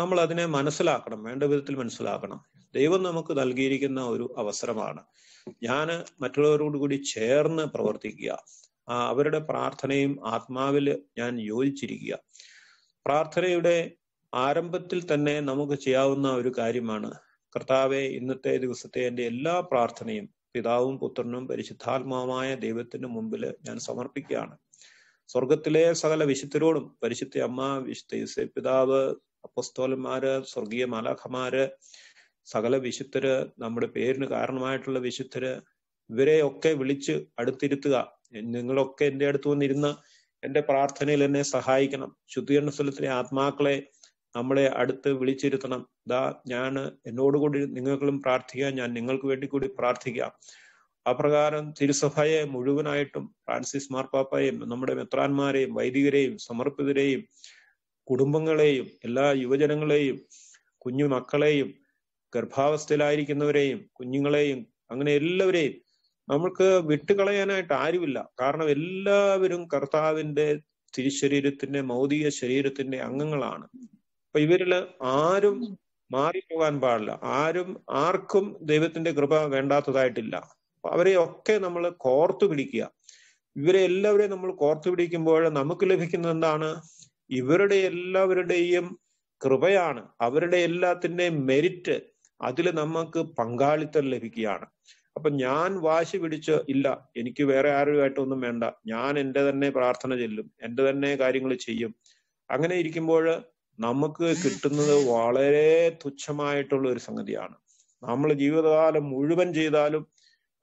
നമ്മൾ അതിനെ മനസ്സിലാക്കണം വേണ്ട വിധത്തിൽ മനസ്സിലാക്കണം ദൈവം നമുക്ക് നൽകിയിരിക്കുന്ന ഒരു അവസരമാണ് ഞാൻ മറ്റുള്ളവരോട് കൂടി ചേർന്ന് പ്രവർത്തിക്കുക അവരുടെ പ്രാർത്ഥനയും ആത്മാവിൽ ഞാൻ യോജിച്ചിരിക്കുക പ്രാർത്ഥനയുടെ ആരംഭത്തിൽ തന്നെ നമുക്ക് ചെയ്യാവുന്ന ഒരു കാര്യമാണ് കർത്താവെ ഇന്നത്തെ ദിവസത്തെ എൻ്റെ എല്ലാ പ്രാർത്ഥനയും പിതാവും പുത്രനും പരിശുദ്ധാത്മാവുമായ ദൈവത്തിന്റെ മുമ്പിൽ ഞാൻ സമർപ്പിക്കുകയാണ് സ്വർഗത്തിലെ സകല വിശുദ്ധരോടും പരിശുദ്ധ അമ്മ വിശുദ്ധ യുസൈ പിതാവ് അപ്പസ്തോലന്മാര് സ്വർഗീയ മലാഖമാര് സകല വിശുദ്ധര് നമ്മുടെ പേരിന് കാരണമായിട്ടുള്ള വിശുദ്ധര് ഇവരെയൊക്കെ വിളിച്ച് അടുത്തിരുത്തുക നിങ്ങളൊക്കെ എൻ്റെ അടുത്ത് വന്നിരുന്ന് എൻ്റെ പ്രാർത്ഥനയിൽ എന്നെ സഹായിക്കണം ശുദ്ധീകരണ സ്ഥലത്തിലെ ആത്മാക്കളെ നമ്മളെ അടുത്ത് വിളിച്ചിരുത്തണം ദാ ഞാൻ എന്നോടുകൂടി നിങ്ങൾക്കും പ്രാർത്ഥിക്കാം ഞാൻ നിങ്ങൾക്ക് വേണ്ടി കൂടി പ്രാർത്ഥിക്കാം അപ്രകാരം തിരുസഭയെ മുഴുവനായിട്ടും ഫ്രാൻസിസ് മാർപ്പാപ്പയെയും നമ്മുടെ മെത്രാന്മാരെയും വൈദികരെയും സമർപ്പിതരെയും കുടുംബങ്ങളെയും എല്ലാ യുവജനങ്ങളെയും കുഞ്ഞു മക്കളെയും ഗർഭാവസ്ഥയിലായിരിക്കുന്നവരെയും കുഞ്ഞുങ്ങളെയും അങ്ങനെ എല്ലാവരെയും നമ്മൾക്ക് വിട്ടുകളയാനായിട്ട് ആരുമില്ല കാരണം എല്ലാവരും കർത്താവിന്റെ തിരുശരീരത്തിന്റെ മൗതിക ശരീരത്തിന്റെ അംഗങ്ങളാണ് അപ്പൊ ഇവരിൽ ആരും മാറിപ്പോകാൻ പാടില്ല ആരും ആർക്കും ദൈവത്തിന്റെ കൃപ വേണ്ടാത്തതായിട്ടില്ല അവരെ ഒക്കെ നമ്മൾ കോർത്തു പിടിക്കുക ഇവരെ എല്ലാവരെയും നമ്മൾ കോർത്തു പിടിക്കുമ്പോൾ നമുക്ക് ലഭിക്കുന്നത് എന്താണ് ഇവരുടെ എല്ലാവരുടെയും കൃപയാണ് അവരുടെ എല്ലാത്തിൻ്റെയും മെരിറ്റ് അതിൽ നമുക്ക് പങ്കാളിത്തം ലഭിക്കുകയാണ് അപ്പൊ ഞാൻ വാശി പിടിച്ച് ഇല്ല എനിക്ക് വേറെ ആരുമായിട്ടൊന്നും വേണ്ട ഞാൻ എൻ്റെ തന്നെ പ്രാർത്ഥന ചെല്ലും എൻ്റെ തന്നെ കാര്യങ്ങൾ ചെയ്യും അങ്ങനെ ഇരിക്കുമ്പോൾ നമുക്ക് കിട്ടുന്നത് വളരെ തുച്ഛമായിട്ടുള്ള ഒരു സംഗതിയാണ് നമ്മൾ ജീവിതകാലം മുഴുവൻ ചെയ്താലും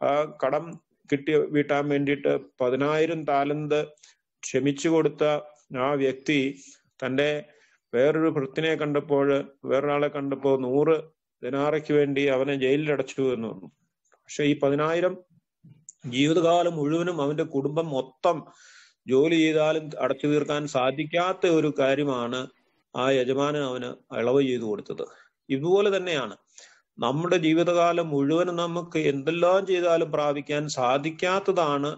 ആ കടം കിട്ടി വീട്ടാൻ വേണ്ടിയിട്ട് പതിനായിരം താലന്ത് ക്ഷമിച്ചു കൊടുത്ത ആ വ്യക്തി തന്റെ വേറൊരു ഭൃത്തിനെ കണ്ടപ്പോൾ വേറൊരാളെ കണ്ടപ്പോൾ നൂറ് ദിനാറയ്ക്ക് വേണ്ടി അവനെ ജയിലിൽ അടച്ചു എന്ന് പറഞ്ഞു പക്ഷെ ഈ പതിനായിരം ജീവിതകാലം മുഴുവനും അവന്റെ കുടുംബം മൊത്തം ജോലി ചെയ്താലും അടച്ചു തീർക്കാൻ സാധിക്കാത്ത ഒരു കാര്യമാണ് ആ യജമാനൻ അവന് ഇളവ് ചെയ്തു കൊടുത്തത് ഇതുപോലെ തന്നെയാണ് നമ്മുടെ ജീവിതകാലം മുഴുവനും നമുക്ക് എന്തെല്ലാം ചെയ്താലും പ്രാപിക്കാൻ സാധിക്കാത്തതാണ്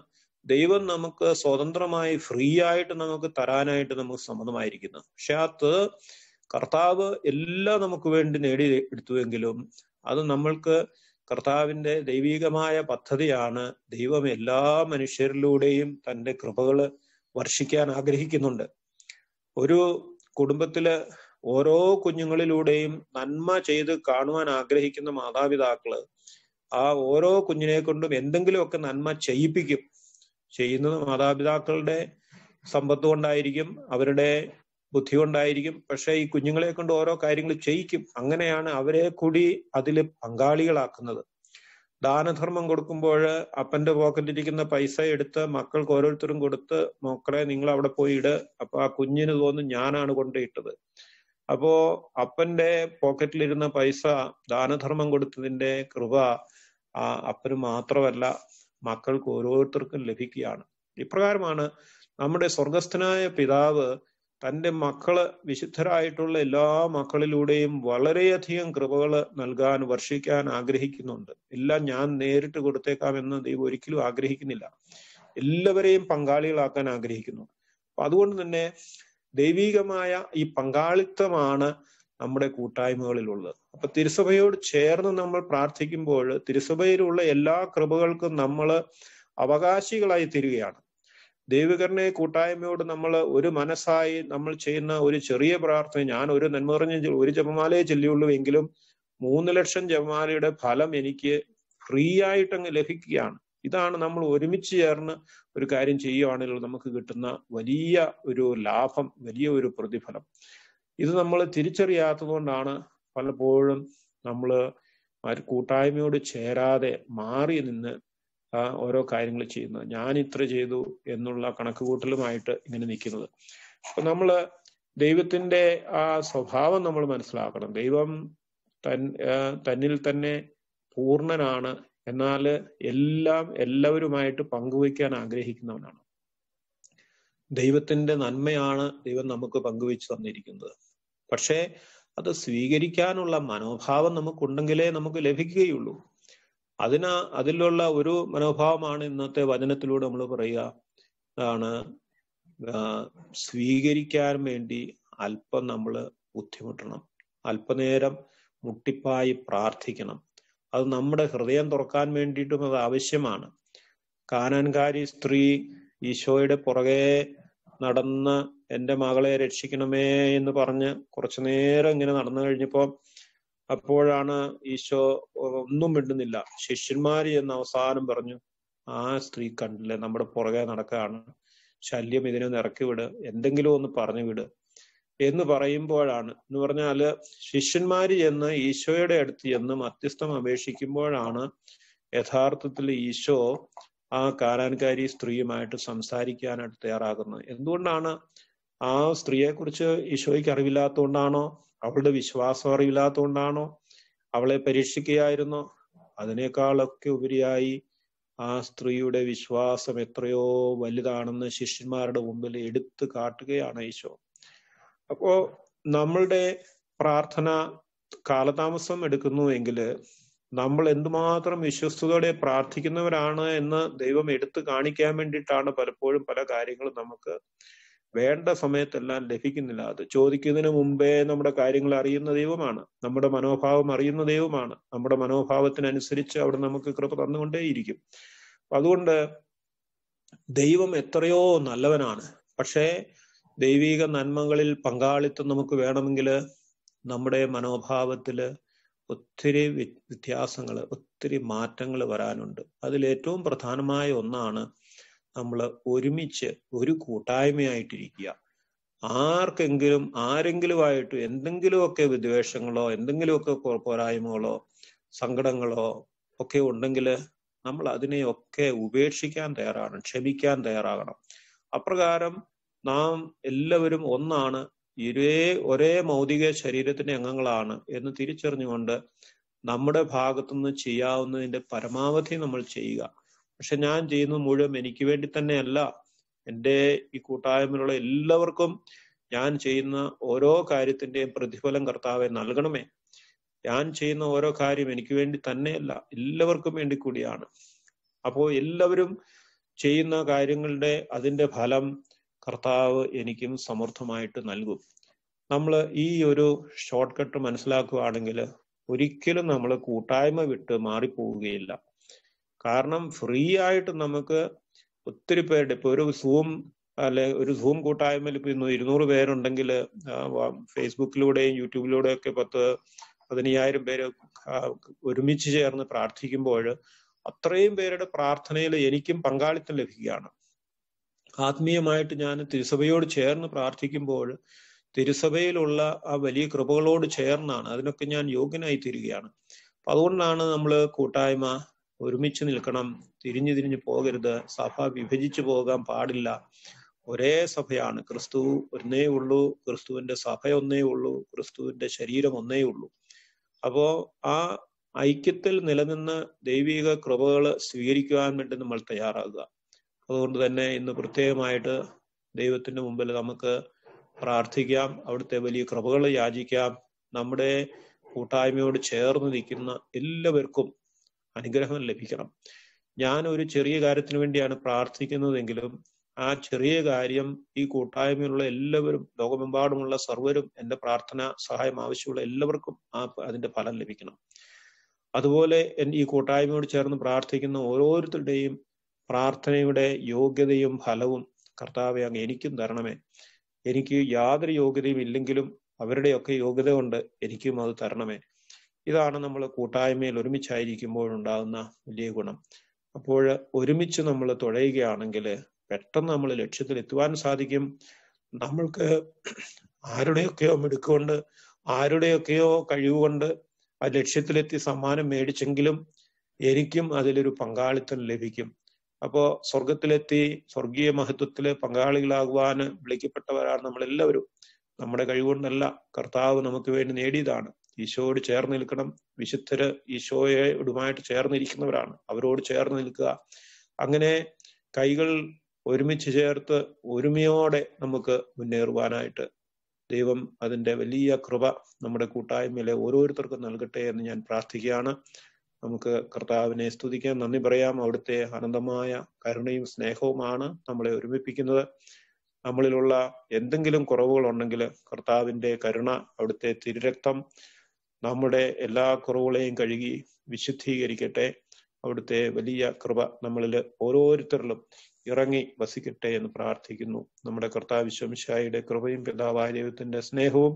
ദൈവം നമുക്ക് സ്വതന്ത്രമായി ഫ്രീ ആയിട്ട് നമുക്ക് തരാനായിട്ട് നമുക്ക് സമ്മതമായിരിക്കുന്നത് പക്ഷെ അത് കർത്താവ് എല്ലാം നമുക്ക് വേണ്ടി നേടി എടുത്തുവെങ്കിലും അത് നമ്മൾക്ക് കർത്താവിന്റെ ദൈവികമായ പദ്ധതിയാണ് ദൈവം എല്ലാ മനുഷ്യരിലൂടെയും തന്റെ കൃപകള് വർഷിക്കാൻ ആഗ്രഹിക്കുന്നുണ്ട് ഒരു കുടുംബത്തില് ഓരോ കുഞ്ഞുങ്ങളിലൂടെയും നന്മ ചെയ്ത് കാണുവാൻ ആഗ്രഹിക്കുന്ന മാതാപിതാക്കള് ആ ഓരോ കുഞ്ഞിനെ കൊണ്ടും എന്തെങ്കിലുമൊക്കെ നന്മ ചെയ്യിപ്പിക്കും ചെയ്യുന്നത് മാതാപിതാക്കളുടെ സമ്പത്ത് കൊണ്ടായിരിക്കും അവരുടെ ബുദ്ധി കൊണ്ടായിരിക്കും പക്ഷെ ഈ കുഞ്ഞുങ്ങളെ കൊണ്ട് ഓരോ കാര്യങ്ങൾ ചെയ്യിക്കും അങ്ങനെയാണ് അവരെ കൂടി അതിൽ പങ്കാളികളാക്കുന്നത് ദാനധർമ്മം കൊടുക്കുമ്പോൾ അപ്പന്റെ പോക്കറ്റിലിരിക്കുന്ന പൈസ എടുത്ത് മക്കൾക്ക് ഓരോരുത്തരും കൊടുത്ത് മക്കളെ നിങ്ങൾ അവിടെ പോയി ഇട് അപ്പൊ ആ കുഞ്ഞിന് തോന്നും ഞാനാണ് കൊണ്ടിട്ടത് അപ്പോ അപ്പന്റെ പോക്കറ്റിലിരുന്ന പൈസ ദാനധർമ്മം കൊടുത്തതിന്റെ കൃപ ആ അപ്പന് മാത്രമല്ല മക്കൾക്ക് ഓരോരുത്തർക്കും ലഭിക്കുകയാണ് ഇപ്രകാരമാണ് നമ്മുടെ സ്വർഗസ്ഥനായ പിതാവ് തൻ്റെ മക്കള് വിശുദ്ധരായിട്ടുള്ള എല്ലാ മക്കളിലൂടെയും വളരെയധികം കൃപകൾ നൽകാൻ വർഷിക്കാൻ ആഗ്രഹിക്കുന്നുണ്ട് എല്ലാം ഞാൻ നേരിട്ട് കൊടുത്തേക്കാമെന്ന് ദൈവം ഒരിക്കലും ആഗ്രഹിക്കുന്നില്ല എല്ലാവരെയും പങ്കാളികളാക്കാൻ ആഗ്രഹിക്കുന്നു അപ്പൊ അതുകൊണ്ട് തന്നെ ദൈവികമായ ഈ പങ്കാളിത്തമാണ് നമ്മുടെ കൂട്ടായ്മകളിലുള്ളത് അപ്പൊ തിരുസഭയോട് ചേർന്ന് നമ്മൾ പ്രാർത്ഥിക്കുമ്പോൾ തിരുസഭയിലുള്ള എല്ലാ കൃപകൾക്കും നമ്മൾ അവകാശികളായി തീരുകയാണ് ദൈവകരണ കൂട്ടായ്മയോട് നമ്മൾ ഒരു മനസ്സായി നമ്മൾ ചെയ്യുന്ന ഒരു ചെറിയ പ്രാർത്ഥന ഞാൻ ഒരു നന്മ പറഞ്ഞ ഒരു ജപമാലയെ ചൊല്ലിയുള്ളൂ എങ്കിലും മൂന്ന് ലക്ഷം ജപമാലയുടെ ഫലം എനിക്ക് ഫ്രീ ആയിട്ടങ്ങ് ലഭിക്കുകയാണ് ഇതാണ് നമ്മൾ ഒരുമിച്ച് ചേർന്ന് ഒരു കാര്യം ചെയ്യുകയാണെങ്കിൽ നമുക്ക് കിട്ടുന്ന വലിയ ഒരു ലാഭം വലിയ ഒരു പ്രതിഫലം ഇത് നമ്മൾ തിരിച്ചറിയാത്തതുകൊണ്ടാണ് പലപ്പോഴും നമ്മൾ ആ ഒരു കൂട്ടായ്മയോട് ചേരാതെ മാറി നിന്ന് ഓരോ കാര്യങ്ങൾ ചെയ്യുന്നത് ഞാൻ ഇത്ര ചെയ്തു എന്നുള്ള കണക്കുകൂട്ടലുമായിട്ട് ഇങ്ങനെ നിൽക്കുന്നത് അപ്പൊ നമ്മൾ ദൈവത്തിന്റെ ആ സ്വഭാവം നമ്മൾ മനസ്സിലാക്കണം ദൈവം തൻ തന്നിൽ തന്നെ പൂർണ്ണനാണ് എന്നാൽ എല്ലാം എല്ലാവരുമായിട്ട് പങ്കുവയ്ക്കാൻ ആഗ്രഹിക്കുന്നവനാണ് ദൈവത്തിന്റെ നന്മയാണ് ദൈവം നമുക്ക് പങ്കുവെച്ച് തന്നിരിക്കുന്നത് പക്ഷേ അത് സ്വീകരിക്കാനുള്ള മനോഭാവം നമുക്കുണ്ടെങ്കിലേ നമുക്ക് ലഭിക്കുകയുള്ളൂ അതിന് അതിലുള്ള ഒരു മനോഭാവമാണ് ഇന്നത്തെ വചനത്തിലൂടെ നമ്മൾ പറയുക ആണ് സ്വീകരിക്കാൻ വേണ്ടി അല്പം നമ്മൾ ബുദ്ധിമുട്ടണം അല്പനേരം മുട്ടിപ്പായി പ്രാർത്ഥിക്കണം അത് നമ്മുടെ ഹൃദയം തുറക്കാൻ വേണ്ടിയിട്ടും അത് ആവശ്യമാണ് കാനൻകാരി സ്ത്രീ ഈശോയുടെ പുറകെ നടന്ന എന്റെ മകളെ രക്ഷിക്കണമേ എന്ന് പറഞ്ഞ് കുറച്ചു നേരം ഇങ്ങനെ നടന്നു കഴിഞ്ഞപ്പോൾ അപ്പോഴാണ് ഈശോ ഒന്നും മിണ്ടുന്നില്ല ശിഷ്യന്മാര് എന്ന് അവസാനം പറഞ്ഞു ആ സ്ത്രീ കണ്ടില്ലേ നമ്മുടെ പുറകെ നടക്കുകയാണ് ശല്യം ഇതിനെ ഇറക്കി വിട് എന്തെങ്കിലും ഒന്ന് പറഞ്ഞു വിട് എന്ന് പറയുമ്പോഴാണ് എന്ന് പറഞ്ഞാല് ശിഷ്യന്മാര് ചെന്ന് ഈശോയുടെ അടുത്ത് ചെന്ന് മധ്യസ്ഥം അപേക്ഷിക്കുമ്പോഴാണ് യഥാർത്ഥത്തിൽ ഈശോ ആ കാലാൻകാരി സ്ത്രീയുമായിട്ട് സംസാരിക്കാനായിട്ട് തയ്യാറാകുന്നത് എന്തുകൊണ്ടാണ് ആ സ്ത്രീയെക്കുറിച്ച് ഈശോയ്ക്ക് അറിവില്ലാത്തതുകൊണ്ടാണോ അവളുടെ വിശ്വാസം അറിവില്ലാത്തതുകൊണ്ടാണോ അവളെ പരീക്ഷിക്കുകയായിരുന്നോ അതിനേക്കാളൊക്കെ ഉപരിയായി ആ സ്ത്രീയുടെ വിശ്വാസം എത്രയോ വലുതാണെന്ന് ശിഷ്യന്മാരുടെ മുമ്പിൽ എടുത്തു കാട്ടുകയാണ് ഈശോ അപ്പോ നമ്മളുടെ പ്രാർത്ഥന കാലതാമസം എടുക്കുന്നു എങ്കിൽ നമ്മൾ എന്തുമാത്രം വിശ്വസ്തയോടെ പ്രാർത്ഥിക്കുന്നവരാണ് എന്ന് ദൈവം എടുത്തു കാണിക്കാൻ വേണ്ടിയിട്ടാണ് പലപ്പോഴും പല കാര്യങ്ങളും നമുക്ക് വേണ്ട സമയത്തെല്ലാം ലഭിക്കുന്നില്ല അത് ചോദിക്കുന്നതിന് മുമ്പേ നമ്മുടെ കാര്യങ്ങൾ അറിയുന്ന ദൈവമാണ് നമ്മുടെ മനോഭാവം അറിയുന്ന ദൈവമാണ് നമ്മുടെ മനോഭാവത്തിനനുസരിച്ച് അവിടെ നമുക്ക് കൃപ തന്നുകൊണ്ടേയിരിക്കും അതുകൊണ്ട് ദൈവം എത്രയോ നല്ലവനാണ് പക്ഷേ ദൈവീക നന്മകളിൽ പങ്കാളിത്തം നമുക്ക് വേണമെങ്കിൽ നമ്മുടെ മനോഭാവത്തിൽ ഒത്തിരി വ്യത്യാസങ്ങൾ ഒത്തിരി മാറ്റങ്ങൾ വരാനുണ്ട് അതിലേറ്റവും പ്രധാനമായ ഒന്നാണ് നമ്മൾ ഒരുമിച്ച് ഒരു കൂട്ടായ്മയായിട്ടിരിക്കുക ആർക്കെങ്കിലും ആരെങ്കിലുമായിട്ട് എന്തെങ്കിലുമൊക്കെ വിദ്വേഷങ്ങളോ എന്തെങ്കിലുമൊക്കെ പോരായ്മകളോ സങ്കടങ്ങളോ ഒക്കെ ഉണ്ടെങ്കിൽ നമ്മൾ അതിനെയൊക്കെ ഉപേക്ഷിക്കാൻ തയ്യാറാണ് ക്ഷമിക്കാൻ തയ്യാറാകണം അപ്രകാരം നാം എല്ലാവരും ഒന്നാണ് ഇരേ ഒരേ മൗതിക ശരീരത്തിന്റെ അംഗങ്ങളാണ് എന്ന് തിരിച്ചറിഞ്ഞുകൊണ്ട് നമ്മുടെ ഭാഗത്തുനിന്ന് ചെയ്യാവുന്നതിന്റെ പരമാവധി നമ്മൾ ചെയ്യുക പക്ഷെ ഞാൻ ചെയ്യുന്ന മുഴുവൻ എനിക്ക് വേണ്ടി തന്നെയല്ല എൻ്റെ ഈ കൂട്ടായ്മയിലുള്ള എല്ലാവർക്കും ഞാൻ ചെയ്യുന്ന ഓരോ കാര്യത്തിന്റെയും പ്രതിഫലം കർത്താവെ നൽകണമേ ഞാൻ ചെയ്യുന്ന ഓരോ കാര്യം എനിക്ക് വേണ്ടി തന്നെയല്ല എല്ലാവർക്കും വേണ്ടി കൂടിയാണ് അപ്പോൾ എല്ലാവരും ചെയ്യുന്ന കാര്യങ്ങളുടെ അതിന്റെ ഫലം കർത്താവ് എനിക്കും സമർത്ഥമായിട്ട് നൽകും നമ്മൾ ഈ ഒരു ഷോർട്ട് കട്ട് മനസ്സിലാക്കുകയാണെങ്കിൽ ഒരിക്കലും നമ്മൾ കൂട്ടായ്മ വിട്ട് മാറിപ്പോവുകയില്ല കാരണം ഫ്രീ ആയിട്ട് നമുക്ക് ഒത്തിരി പേരുടെ ഇപ്പൊ ഒരു സൂം അല്ലെ ഒരു സൂം കൂട്ടായ്മയിൽ ഇപ്പൊ ഇന്ന് ഇരുന്നൂറ് പേരുണ്ടെങ്കിൽ ഫേസ്ബുക്കിലൂടെയും യൂട്യൂബിലൂടെയും ഒക്കെ പത്ത് പതിനയ്യായിരം പേര് ഒരുമിച്ച് ചേർന്ന് പ്രാർത്ഥിക്കുമ്പോൾ അത്രയും പേരുടെ പ്രാർത്ഥനയിൽ എനിക്കും പങ്കാളിത്തം ലഭിക്കുകയാണ് ആത്മീയമായിട്ട് ഞാൻ തിരുസഭയോട് ചേർന്ന് പ്രാർത്ഥിക്കുമ്പോൾ തിരുസഭയിലുള്ള ആ വലിയ കൃപകളോട് ചേർന്നാണ് അതിനൊക്കെ ഞാൻ യോഗ്യനായി തീരുകയാണ് അപ്പൊ അതുകൊണ്ടാണ് നമ്മൾ കൂട്ടായ്മ ഒരുമിച്ച് നിൽക്കണം തിരിഞ്ഞു തിരിഞ്ഞു പോകരുത് സഭ വിഭജിച്ചു പോകാൻ പാടില്ല ഒരേ സഭയാണ് ക്രിസ്തു ഒന്നേ ഉള്ളൂ ക്രിസ്തുവിന്റെ സഭ ഒന്നേ ഉള്ളൂ ക്രിസ്തുവിന്റെ ശരീരം ഒന്നേ ഉള്ളൂ അപ്പോ ആ ഐക്യത്തിൽ നിലനിന്ന് ദൈവിക കൃപകൾ സ്വീകരിക്കുവാൻ വേണ്ടി നമ്മൾ തയ്യാറാകുക അതുകൊണ്ട് തന്നെ ഇന്ന് പ്രത്യേകമായിട്ട് ദൈവത്തിന്റെ മുമ്പിൽ നമുക്ക് പ്രാർത്ഥിക്കാം അവിടുത്തെ വലിയ കൃപകൾ യാചിക്കാം നമ്മുടെ കൂട്ടായ്മയോട് ചേർന്ന് നിൽക്കുന്ന എല്ലാവർക്കും അനുഗ്രഹം ലഭിക്കണം ഞാൻ ഒരു ചെറിയ കാര്യത്തിന് വേണ്ടിയാണ് പ്രാർത്ഥിക്കുന്നതെങ്കിലും ആ ചെറിയ കാര്യം ഈ കൂട്ടായ്മയിലുള്ള എല്ലാവരും ലോകമെമ്പാടുമുള്ള സർവരും എൻ്റെ പ്രാർത്ഥന സഹായം ആവശ്യമുള്ള എല്ലാവർക്കും ആ അതിന്റെ ഫലം ലഭിക്കണം അതുപോലെ ഈ കൂട്ടായ്മയോട് ചേർന്ന് പ്രാർത്ഥിക്കുന്ന ഓരോരുത്തരുടെയും പ്രാർത്ഥനയുടെ യോഗ്യതയും ഫലവും കർത്താവെ അങ്ങ് എനിക്കും തരണമേ എനിക്ക് യാതൊരു യോഗ്യതയും ഇല്ലെങ്കിലും അവരുടെയൊക്കെ യോഗ്യത കൊണ്ട് എനിക്കും അത് തരണമേ ഇതാണ് നമ്മൾ കൂട്ടായ്മയിൽ ഉണ്ടാകുന്ന വലിയ ഗുണം അപ്പോൾ ഒരുമിച്ച് നമ്മൾ തുഴയുകയാണെങ്കിൽ പെട്ടെന്ന് നമ്മൾ ലക്ഷ്യത്തിൽ എത്തുവാൻ സാധിക്കും നമ്മൾക്ക് ആരുടെയൊക്കെയോ മിടുക്കുകൊണ്ട് ആരുടെയൊക്കെയോ കഴിവുകൊണ്ട് ആ ലക്ഷ്യത്തിലെത്തി സമ്മാനം മേടിച്ചെങ്കിലും എനിക്കും അതിലൊരു പങ്കാളിത്തം ലഭിക്കും അപ്പോ സ്വർഗത്തിലെത്തി സ്വർഗീയ മഹത്വത്തിൽ പങ്കാളികളാകുവാൻ വിളിക്കപ്പെട്ടവരാണ് നമ്മളെല്ലാവരും നമ്മുടെ കഴിവുകൊണ്ടല്ല കർത്താവ് നമുക്ക് വേണ്ടി നേടിയതാണ് ഈശോയോട് ചേർന്ന് നിൽക്കണം വിശുദ്ധര് ഈശോയോടുമായിട്ട് ചേർന്നിരിക്കുന്നവരാണ് അവരോട് ചേർന്ന് നിൽക്കുക അങ്ങനെ കൈകൾ ഒരുമിച്ച് ചേർത്ത് ഒരുമയോടെ നമുക്ക് മുന്നേറുവാനായിട്ട് ദൈവം അതിൻ്റെ വലിയ കൃപ നമ്മുടെ കൂട്ടായ്മയിലെ ഓരോരുത്തർക്കും നൽകട്ടെ എന്ന് ഞാൻ പ്രാർത്ഥിക്കുകയാണ് നമുക്ക് കർത്താവിനെ സ്തുതിക്കാൻ നന്ദി പറയാം അവിടുത്തെ അനന്തമായ കരുണയും സ്നേഹവുമാണ് നമ്മളെ ഒരുമിപ്പിക്കുന്നത് നമ്മളിലുള്ള എന്തെങ്കിലും കുറവുകൾ ഉണ്ടെങ്കിൽ കർത്താവിൻ്റെ കരുണ അവിടുത്തെ തിരുരക്തം നമ്മുടെ എല്ലാ കുറവുകളെയും കഴുകി വിശുദ്ധീകരിക്കട്ടെ അവിടുത്തെ വലിയ കൃപ നമ്മളിൽ ഓരോരുത്തരിലും ഇറങ്ങി വസിക്കട്ടെ എന്ന് പ്രാർത്ഥിക്കുന്നു നമ്മുടെ കർത്താവിശ്വംശായിയുടെ കൃപയും പിതാവാര്യത്തിന്റെ സ്നേഹവും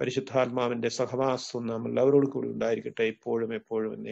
പരിശുദ്ധാത്മാവിന്റെ സഹവാസവും നാം എല്ലാവരോടും കൂടി ഉണ്ടായിരിക്കട്ടെ ഇപ്പോഴും എപ്പോഴും